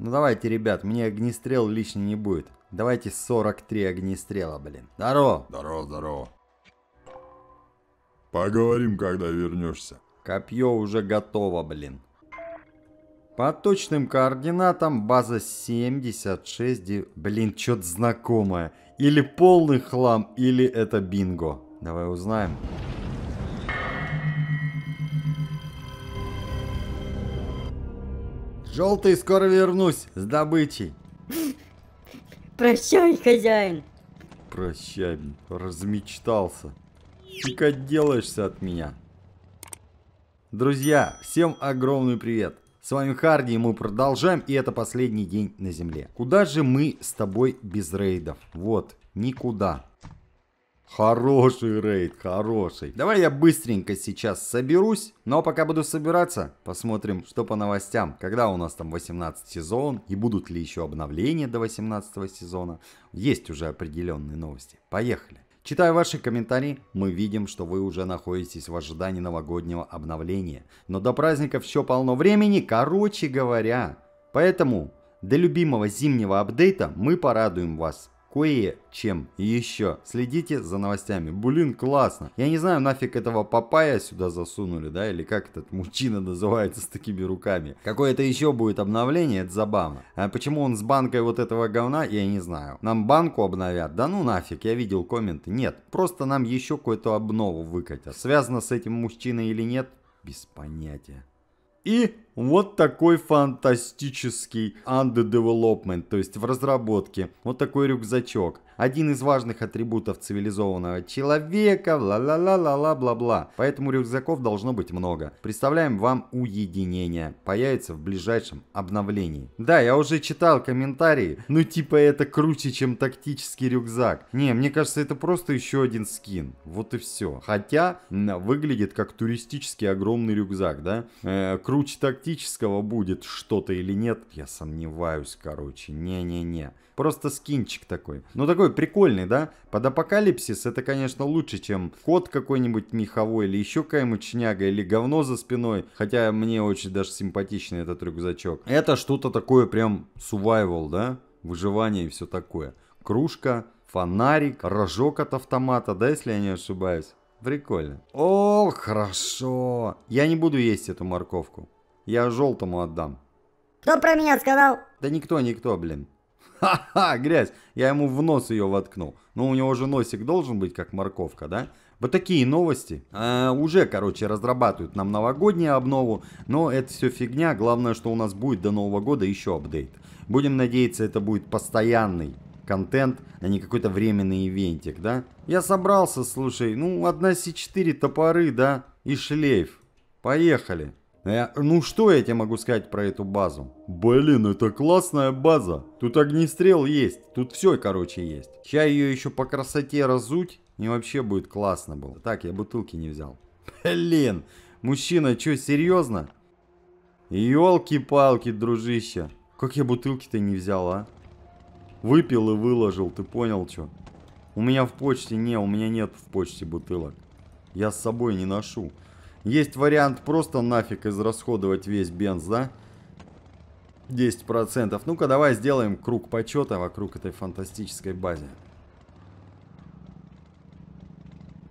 Ну давайте, ребят, мне огнестрел лишний не будет. Давайте 43 огнестрела, блин. Здорово! Здорово, здорово. Поговорим, когда вернешься. Копье уже готово, блин. По точным координатам база 76, блин, что-то знакомое. Или полный хлам, или это бинго. Давай узнаем. Желтый, скоро вернусь с добычей. Прощай, хозяин. Прощай, размечтался. Как отделаешься от меня. Друзья, всем огромный привет. С вами Харди, и мы продолжаем, и это последний день на земле. Куда же мы с тобой без рейдов? Вот, никуда. Хороший рейд, хороший. Давай я быстренько сейчас соберусь. Но пока буду собираться, посмотрим, что по новостям. Когда у нас там 18 сезон и будут ли еще обновления до 18 сезона. Есть уже определенные новости. Поехали. Читая ваши комментарии, мы видим, что вы уже находитесь в ожидании новогоднего обновления. Но до праздников все полно времени, короче говоря. Поэтому до любимого зимнего апдейта мы порадуем вас кое-чем еще. Следите за новостями. Блин, классно. Я не знаю, нафиг этого папая сюда засунули, да, или как этот мужчина называется с такими руками. Какое-то еще будет обновление, это забавно. А почему он с банкой вот этого говна, я не знаю. Нам банку обновят? Да ну нафиг, я видел комменты. Нет, просто нам еще какую-то обнову выкатят. Связано с этим мужчиной или нет? Без понятия. И вот такой фантастический underdevelopment, то есть в разработке. Вот такой рюкзачок. Один из важных атрибутов цивилизованного человека, бла ла ла ла бла бла Поэтому рюкзаков должно быть много. Представляем вам уединение. Появится в ближайшем обновлении. Да, я уже читал комментарии. Ну типа это круче, чем тактический рюкзак. Не, мне кажется, это просто еще один скин. Вот и все. Хотя выглядит как туристический огромный рюкзак, да? Э, круче так практического будет что-то или нет, я сомневаюсь, короче. Не-не-не. Просто скинчик такой. Ну, такой прикольный, да? Под апокалипсис это, конечно, лучше, чем кот какой-нибудь меховой или еще какая-нибудь чняга или говно за спиной. Хотя мне очень даже симпатичный этот рюкзачок. Это что-то такое прям survival, да? Выживание и все такое. Кружка, фонарик, рожок от автомата, да, если я не ошибаюсь? Прикольно. О, хорошо. Я не буду есть эту морковку. Я желтому отдам. Кто про меня сказал? Да никто, никто, блин. Ха-ха, грязь. Я ему в нос ее воткнул. Ну, у него же носик должен быть, как морковка, да? Вот такие новости. А, уже, короче, разрабатывают нам новогоднюю обнову, но это все фигня. Главное, что у нас будет до Нового года еще апдейт. Будем надеяться, это будет постоянный контент, а не какой-то временный ивентик, да? Я собрался, слушай, ну, одна с 4 топоры, да, и шлейф. Поехали. Я, э, ну что я тебе могу сказать про эту базу? Блин, это классная база. Тут огнестрел есть. Тут все, короче, есть. Сейчас ее еще по красоте разуть. И вообще будет классно было. Так, я бутылки не взял. Блин, мужчина, что, серьезно? Елки-палки, дружище. Как я бутылки-то не взял, а? Выпил и выложил, ты понял, что? У меня в почте не, у меня нет в почте бутылок. Я с собой не ношу. Есть вариант просто нафиг израсходовать весь бенз, да? 10%. Ну-ка, давай сделаем круг почета вокруг этой фантастической базы.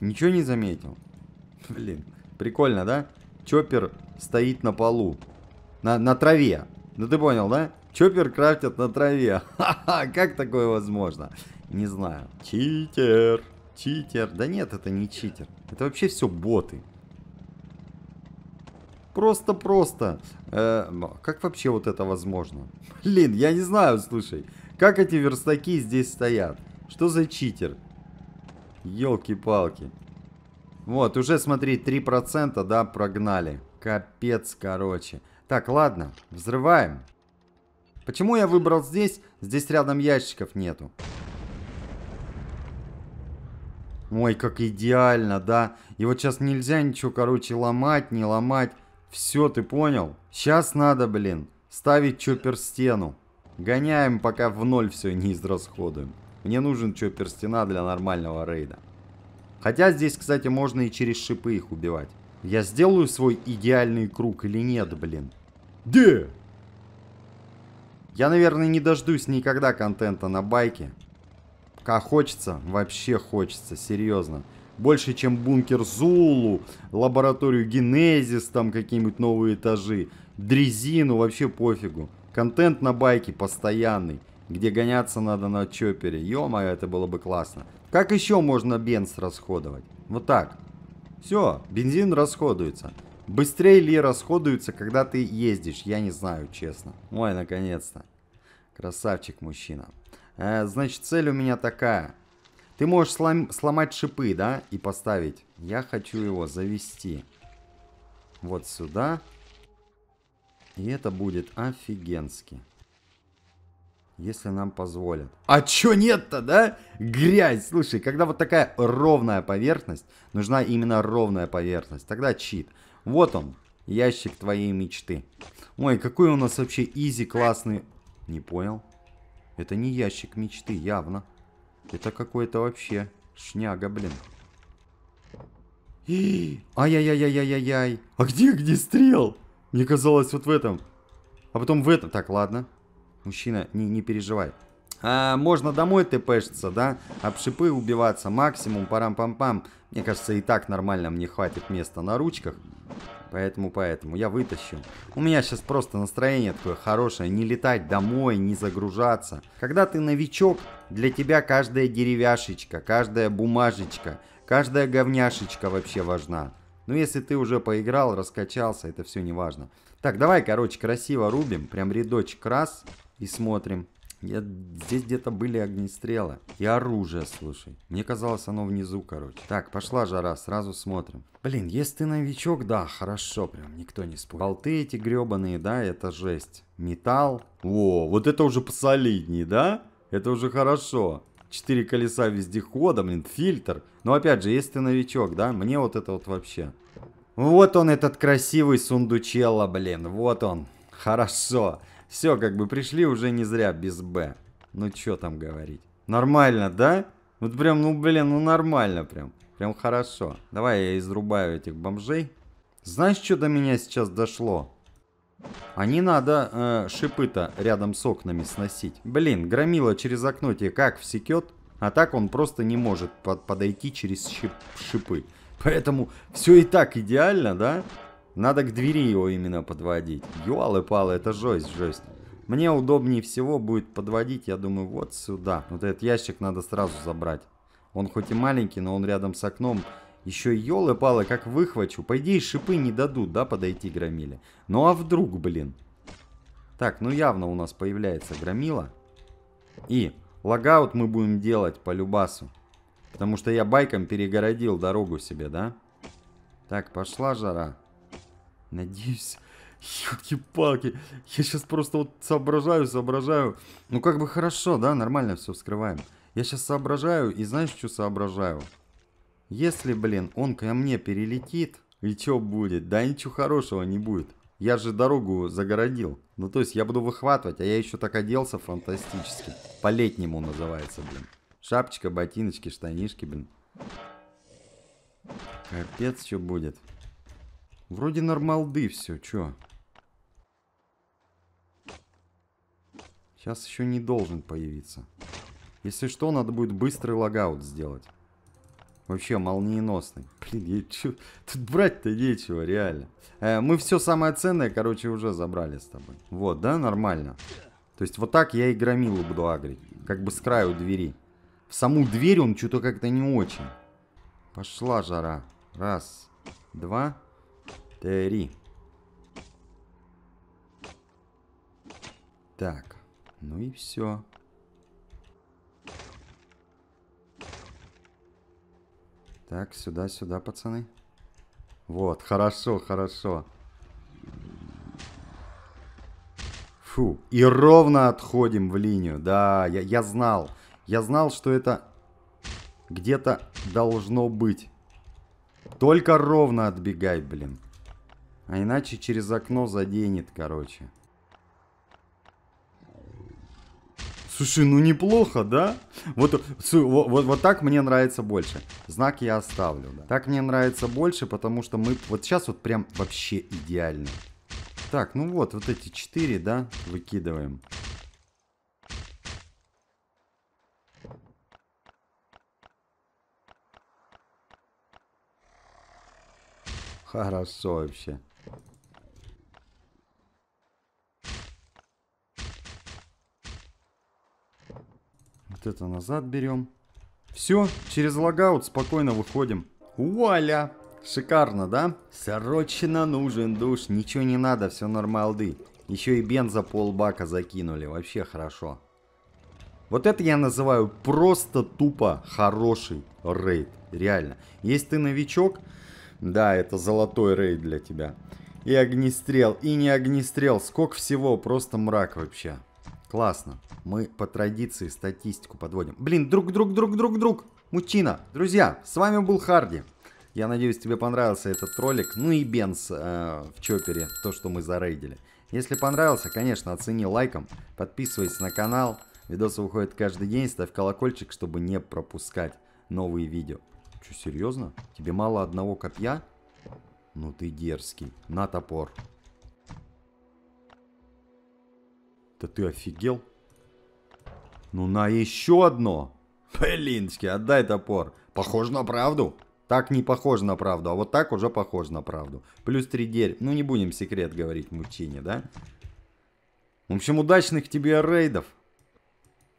Ничего не заметил. Блин, прикольно, да? Чоппер стоит на полу. На, на траве. Ну ты понял, да? Чоппер крафтят на траве. Ха-ха, как такое возможно? Не знаю. Читер. Читер. Да нет, это не читер. Это вообще все боты. Просто-просто. Э, как вообще вот это возможно? Блин, я не знаю, слушай. Как эти верстаки здесь стоят? Что за читер? Елки-палки. Вот, уже, смотри, 3%, да, прогнали. Капец, короче. Так, ладно, взрываем. Почему я выбрал здесь? Здесь рядом ящиков нету. Ой, как идеально, да? И вот сейчас нельзя ничего, короче, ломать, не ломать. Все, ты понял? Сейчас надо, блин, ставить чоппер стену. Гоняем, пока в ноль все не израсходуем. Мне нужен чоппер стена для нормального рейда. Хотя здесь, кстати, можно и через шипы их убивать. Я сделаю свой идеальный круг или нет, блин? Да! Я, наверное, не дождусь никогда контента на байке. Как хочется, вообще хочется, Серьезно. Больше, чем бункер Зулу, лабораторию Генезис, там какие-нибудь новые этажи, дрезину, вообще пофигу. Контент на байке постоянный, где гоняться надо на чопере. Ё-моё, это было бы классно. Как еще можно бенз расходовать? Вот так. Все, бензин расходуется. Быстрее ли расходуется, когда ты ездишь? Я не знаю, честно. Ой, наконец-то. Красавчик мужчина. Э, значит, цель у меня такая. Ты можешь слом... сломать шипы, да, и поставить. Я хочу его завести. Вот сюда. И это будет офигенски. Если нам позволят. А чё нет-то, да? Грязь. Слушай, когда вот такая ровная поверхность, нужна именно ровная поверхность. Тогда чит. Вот он, ящик твоей мечты. Ой, какой у нас вообще изи классный... Не понял. Это не ящик мечты, явно. Это какой-то вообще шняга, блин. Ай-яй-яй-яй-яй-яй. А где где стрел? Мне казалось, вот в этом. А потом в этом. Так, ладно. Мужчина, не, не переживай. А, можно домой тпшиться, да? Обшипы убиваться максимум, парам-пам-пам. Мне кажется, и так нормально мне хватит места на ручках. Поэтому, поэтому, я вытащу. У меня сейчас просто настроение такое хорошее, не летать домой, не загружаться. Когда ты новичок, для тебя каждая деревяшечка, каждая бумажечка, каждая говняшечка вообще важна. Но если ты уже поиграл, раскачался, это все не важно. Так, давай, короче, красиво рубим, прям рядочек раз и смотрим. Я... Здесь где-то были огнестрелы. И оружие, слушай. Мне казалось, оно внизу, короче. Так, пошла жара, сразу смотрим. Блин, если ты новичок, да, хорошо, прям никто не спорит. Болты эти гребаные, да, это жесть. Металл. О, вот это уже посолиднее, да? Это уже хорошо. Четыре колеса вездехода, блин, фильтр. Но опять же, если ты новичок, да, мне вот это вот вообще. Вот он, этот красивый сундучелло, блин, вот он. Хорошо. Все, как бы пришли уже не зря, без Б. Ну что там говорить. Нормально, да? Вот прям, ну блин, ну нормально прям. Прям хорошо. Давай я изрубаю этих бомжей. Знаешь, что до меня сейчас дошло? А не надо э, шипы-то рядом с окнами сносить. Блин, громила через окно тебе как всекет, а так он просто не может под подойти через щип шипы. Поэтому все и так идеально, да? Надо к двери его именно подводить. Юалы-палы, это жесть, жесть. Мне удобнее всего будет подводить, я думаю, вот сюда. Вот этот ящик надо сразу забрать. Он хоть и маленький, но он рядом с окном. Еще елы-палы, как выхвачу. По идее, шипы не дадут, да, подойти громиле. Ну а вдруг, блин? Так, ну явно у нас появляется громила. И логаут мы будем делать по любасу. Потому что я байком перегородил дорогу себе, да? Так, пошла жара. Надеюсь... Ёлки-палки, я сейчас просто вот соображаю, соображаю. Ну как бы хорошо, да, нормально все вскрываем. Я сейчас соображаю и знаешь, что соображаю? Если, блин, он ко мне перелетит, и что будет? Да ничего хорошего не будет. Я же дорогу загородил. Ну то есть я буду выхватывать, а я еще так оделся фантастически. По-летнему называется, блин. Шапочка, ботиночки, штанишки, блин. Капец, что будет. Вроде нормалды все, чё? Сейчас еще не должен появиться. Если что, надо будет быстрый логаут сделать. Вообще молниеносный. Блин, я чё... тут брать-то нечего, реально. Э, мы все самое ценное, короче, уже забрали с тобой. Вот, да, нормально. То есть вот так я и громилу буду агрить. Как бы с краю двери. В саму дверь он что-то как-то не очень. Пошла жара. Раз, два, Три. Так, ну и все. Так, сюда, сюда, пацаны. Вот, хорошо, хорошо. Фу, и ровно отходим в линию. Да, я, я знал. Я знал, что это где-то должно быть. Только ровно отбегай, блин. А иначе через окно заденет, короче. Слушай, ну неплохо, да? Вот, вот, вот, вот так мне нравится больше. Знак я оставлю. Да. Так мне нравится больше, потому что мы... Вот сейчас вот прям вообще идеально. Так, ну вот, вот эти четыре, да, выкидываем. Хорошо вообще. это назад берем. Все, через логаут спокойно выходим. Вуаля! Шикарно, да? Срочно нужен душ, ничего не надо, все нормалды. Еще и бенза полбака закинули, вообще хорошо. Вот это я называю просто тупо хороший рейд, реально. Если ты новичок, да, это золотой рейд для тебя. И огнестрел, и не огнестрел, сколько всего, просто мрак вообще. Классно. Мы по традиции статистику подводим. Блин, друг, друг, друг, друг, друг. Мучина. Друзья, с вами был Харди. Я надеюсь, тебе понравился этот ролик. Ну и Бенс э, в чопере, то, что мы зарейдили. Если понравился, конечно, оцени лайком. Подписывайся на канал. Видосы выходят каждый день. Ставь колокольчик, чтобы не пропускать новые видео. Че, серьезно? Тебе мало одного копья? Ну ты дерзкий. На топор. Да ты офигел? Ну на еще одно. Блинский, отдай топор. Похоже на правду. Так не похоже на правду, а вот так уже похоже на правду. Плюс три дерева. Ну не будем секрет говорить мужчине, да? В общем, удачных тебе рейдов.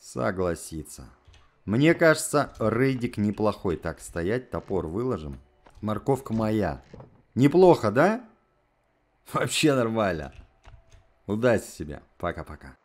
Согласиться. Мне кажется, рейдик неплохой. Так, стоять, топор выложим. Морковка моя. Неплохо, да? Вообще нормально. Удачи тебе. Пока-пока.